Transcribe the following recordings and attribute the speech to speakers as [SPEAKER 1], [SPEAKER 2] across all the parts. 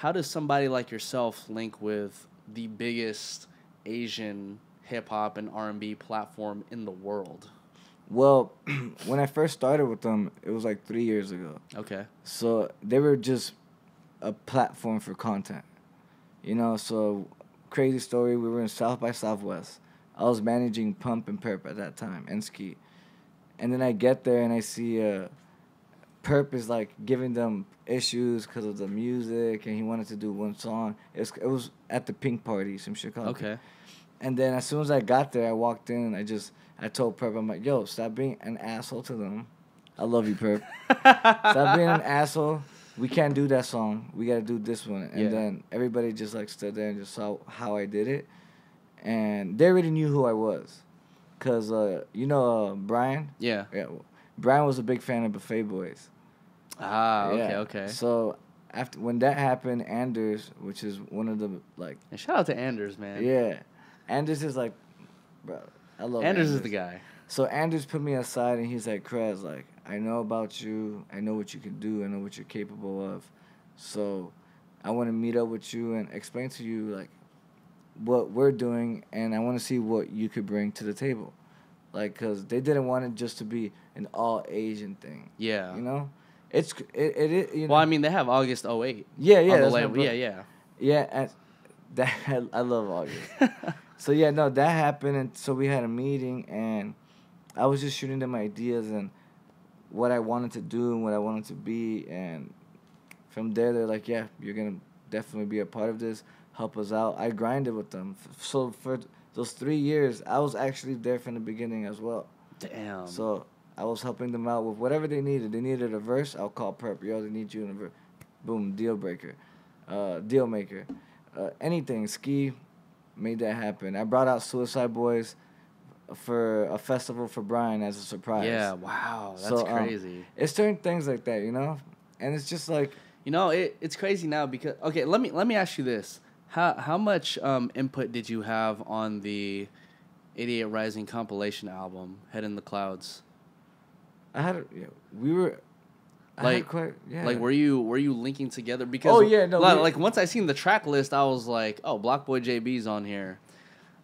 [SPEAKER 1] how does somebody like yourself link with the biggest Asian hip hop and R and B platform in the world?
[SPEAKER 2] Well, when I first started with them, it was like three years ago. Okay. So they were just a platform for content, you know. So crazy story. We were in South by Southwest. I was managing Pump and Perp at that time and Ski, and then I get there and I see. Uh, purpose like giving them issues because of the music and he wanted to do one song it was, it was at the pink party some chicago okay and then as soon as i got there i walked in i just i told perp i'm like yo stop being an asshole to them i love you perp stop being an asshole we can't do that song we gotta do this one and yeah. then everybody just like stood there and just saw how i did it and they already knew who i was because uh, you know uh, brian yeah yeah Brian was a big fan of Buffet Boys. Ah, yeah. okay, okay. So after when that happened, Anders, which is one of the like, and shout out to Anders, man. Yeah, Anders is like, bro, I love Anders, Anders. is the guy. So Anders put me aside and he's like, Krez, like I know about you, I know what you can do, I know what you're capable of, so I want to meet up with you and explain to you like what we're doing, and I want to see what you could bring to the table like because they didn't want it just to be an all Asian thing. Yeah, you know, it's it it. it you know? Well, I mean, they have August 08. Yeah, yeah, yeah, yeah, yeah. And that I love August. so yeah, no, that happened, and so we had a meeting, and I was just shooting them ideas and what I wanted to do and what I wanted to be, and from there they're like, yeah, you're gonna definitely be a part of this. Help us out. I grinded with them. So for those three years, I was actually there from the beginning as well. Damn. So I was helping them out with whatever they needed. They needed a verse, I'll call Perp. Yo, they need you in a verse. Boom, deal breaker, uh, deal maker, uh, anything. Ski made that happen. I brought out Suicide Boys for a festival for Brian as a surprise. Yeah, wow, that's so, um, crazy. it's certain things like that, you know, and it's just like you know, it, it's crazy now because
[SPEAKER 1] okay, let me let me ask you this. How how much um, input did you have on the Idiot Rising compilation album, Head in the Clouds? I had we were like quite, yeah. like were you were you linking together because oh yeah no like, like once I seen the track list I was like oh Blockboy Boy JB's on here.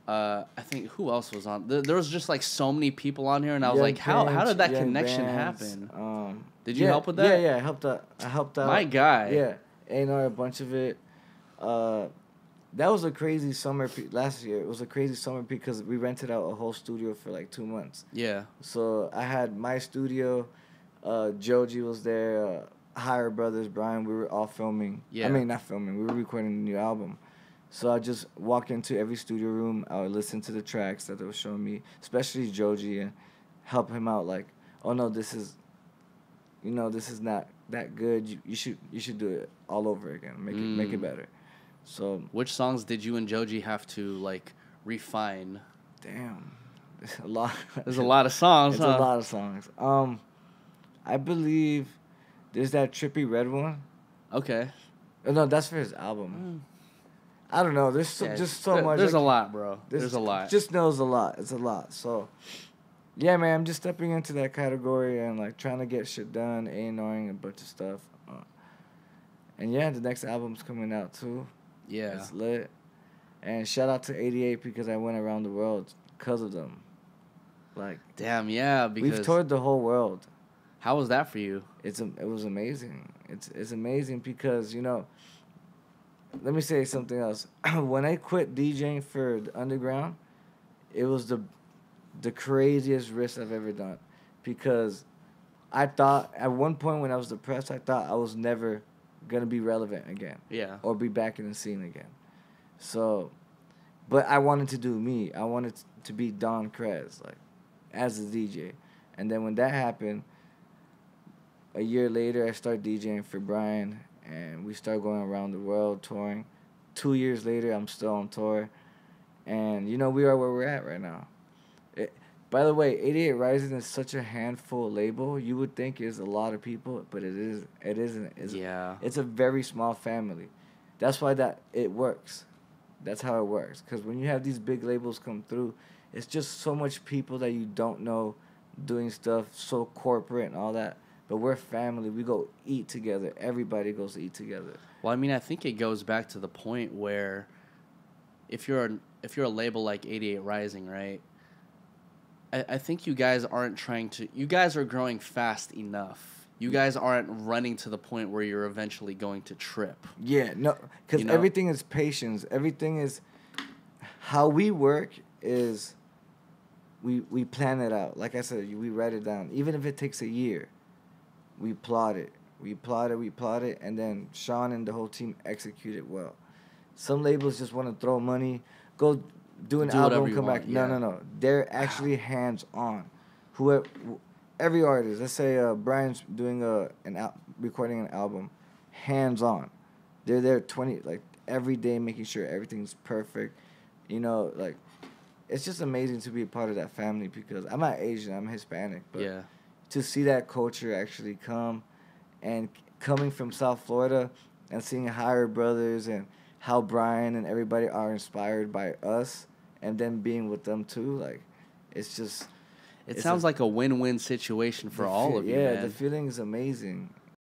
[SPEAKER 1] Uh, I think who else was on? There, there was just like so many people on here, and I was young like, how how did that connection bands. happen?
[SPEAKER 2] Um, did you yeah, help with that? Yeah, yeah, I helped out. I helped out. My guy. Yeah, A and a bunch of it. Uh, that was a crazy summer pe- last year. It was a crazy summer because we rented out a whole studio for like two months. Yeah. So I had my studio. Uh, Joji was there. Uh, Higher Brothers, Brian. We were all filming. Yeah. I mean, not filming. We were recording the new album. So I just walked into every studio room. I would listen to the tracks that they were showing me, especially Joji, and help him out. Like, oh no, this is, you know, this is not that good. You, you should you should do it all over again. Make mm. it make it
[SPEAKER 1] mm. better. So which songs did you and Joji have to like refine?
[SPEAKER 2] Damn, there's a lot. there's a lot of songs. It's huh? a lot of songs. Um, I believe there's that trippy red one. Okay. Oh, no, that's for his album. Mm. I don't know. There's so, yeah, just so there, much. There's like, a lot, bro. There's, there's a lot. Just knows a lot. It's a lot. So, yeah, man, I'm just stepping into that category and like trying to get shit done, annoying a bunch of stuff. Uh, and yeah, the next album's coming out too. Yeah. It's lit. And shout out to 88 because I went around the world because of them. Like, damn, yeah. Because we've toured the whole world. How was that for you? It's it was amazing. It's it's amazing because you know. Let me say something else. when I quit DJing for the underground, it was the the craziest risk I've ever done because I thought at one point when I was depressed, I thought I was never gonna be relevant again. Yeah. Or be back in the scene again. So, but I wanted to do me. I wanted to be Don Krez, like, as a DJ. And then when that happened, a year later, I started DJing for Brian, and we started going around the world touring. Two years later, I'm still on tour, and you know we are where we're at right now. By the way, 88 Rising is such a handful label. You would think is a lot of people, but it is. It isn't. It's, yeah. It's a very small family. That's why that it works. That's how it works. Because when you have these big labels come through, it's just so much people that you don't know doing stuff so corporate and all that. But we're family. We go eat together. Everybody goes to eat together. Well,
[SPEAKER 1] I mean, I think it goes back to the point where, if you're if you're a label like 88 Rising, right? I, I think you guys aren't trying to. You guys are growing fast enough. You guys aren't running to the point where you're eventually going to trip.
[SPEAKER 2] Yeah, no, because you know? everything is patience. Everything is how we work is we we plan it out. Like I said, we write it down. Even if it takes a year, we plot it. We plot it. We plot it, and then Sean and the whole team execute it well. Some labels just want to throw money, go do an do album, come want, back. Yeah. No, no, no. They're actually hands on. Whoever, every artist. Let's say uh, Brian's doing a an al- recording an album, hands on. They're there twenty like every day, making sure everything's perfect. You know, like it's just amazing to be a part of that family because I'm not Asian, I'm Hispanic, but yeah. to see that culture actually come, and coming from South Florida, and seeing higher brothers and how Brian and everybody are inspired by us and then being with them too. Like, it's just. It it's sounds a,
[SPEAKER 1] like a win-win situation for all of you. Yeah, man. the
[SPEAKER 2] feeling is amazing.